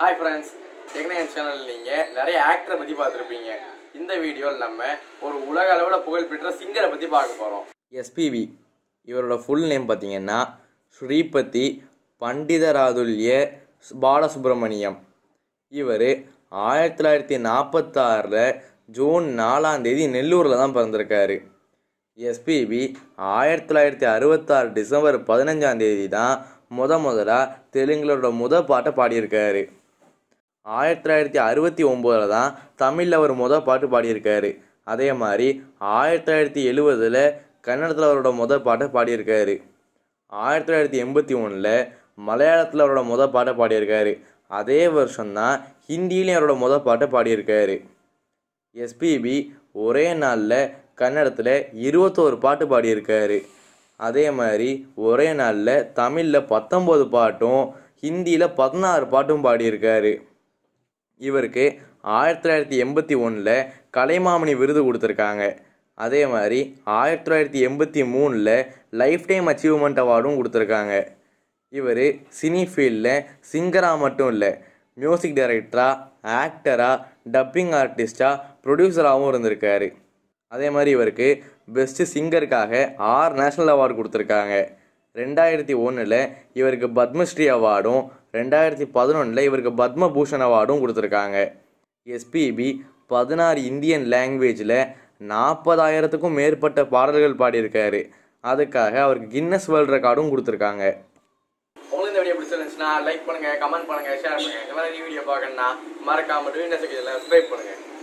hi friends டெக்னையன் channel நீங்கள் நிறைய ஆக்டரை பற்றி பார்த்துருப்பீங்க இந்த வீடியோவில் நம்ம ஒரு உலக அளவில் புகழ்பெற்ற சிங்கரை பற்றி பார்க்க போகிறோம் எஸ்பிவி இவரோட ஃபுல் நேம் பார்த்தீங்கன்னா ஸ்ரீபதி பண்டிதராதுல்ய பாலசுப்ரமணியம் இவர் ஆயிரத்தி தொள்ளாயிரத்தி நாற்பத்தாறில் ஜூன் நாலாம் தேதி நெல்லூரில் தான் பிறந்திருக்காரு எஸ்பிபி ஆயிரத்தி தொள்ளாயிரத்தி அறுபத்தாறு டிசம்பர் பதினஞ்சாம் தேதி தான் முத முதலாக தெலுங்குகளோட முத பாட்டை பாடியிருக்காரு ஆயிரத்தி தொள்ளாயிரத்தி அறுபத்தி ஒம்போதில் தான் தமிழில் அவர் முதல் பாட்டு பாடியிருக்காரு அதே மாதிரி ஆயிரத்தி தொள்ளாயிரத்தி எழுபதில் கன்னடத்தில் அவரோட முதல் பாட்டை பாடியிருக்காரு ஆயிரத்தி தொள்ளாயிரத்தி எண்பத்தி ஒன்றில் மலையாளத்தில் அவரோட முதல் பாட்டை பாடியிருக்காரு அதே வருஷம் தான் ஹிந்திலையும் அவரோட முதல் பாட்டை பாடியிருக்காரு எஸ்பிபி ஒரே நாளில் கன்னடத்தில் இருபத்தோரு பாட்டு பாடியிருக்காரு அதே மாதிரி ஒரே நாளில் தமிழில் பத்தொம்போது பாட்டும் ஹிந்தியில் பதினாறு பாட்டும் பாடியிருக்காரு இவருக்கு ஆயிரத்தி தொள்ளாயிரத்தி எண்பத்தி ஒன்றில் கலைமாமணி விருது கொடுத்துருக்காங்க அதே மாதிரி ஆயிரத்தி தொள்ளாயிரத்தி எண்பத்தி மூணில் லைஃப் டைம் அச்சீவ்மெண்ட் அவார்டும் கொடுத்துருக்காங்க இவர் சினி ஃபீல்டில் சிங்கராக மட்டும் இல்லை மியூசிக் டைரக்டராக ஆக்டராக டப்பிங் ஆர்டிஸ்டாக ப்ரொடியூசராகவும் இருந்திருக்காரு அதே மாதிரி இவருக்கு பெஸ்ட்டு சிங்கருக்காக ஆறு நேஷ்னல் அவார்டு கொடுத்துருக்காங்க ரெண்டாயிரத்தி ஒன்றில் இவருக்கு பத்மஸ்ரீ அவார்டும் ரெண்டாயிரத்தி பதினொன்றில் இவருக்கு பத்மபூஷன் அவார்டும் கொடுத்துருக்காங்க எஸ்பிபி பதினாறு இந்தியன் லாங்குவேஜில் நாற்பதாயிரத்துக்கும் மேற்பட்ட பாடல்கள் பாடியிருக்காரு அதுக்காக அவருக்கு கின்னஸ் வேர்ல்டு ரெக்கார்டும் கொடுத்துருக்காங்க கமெண்ட் ஷேர் இந்த மாதிரி வீடியோ மறக்காம சப்ஸ்கிரைப்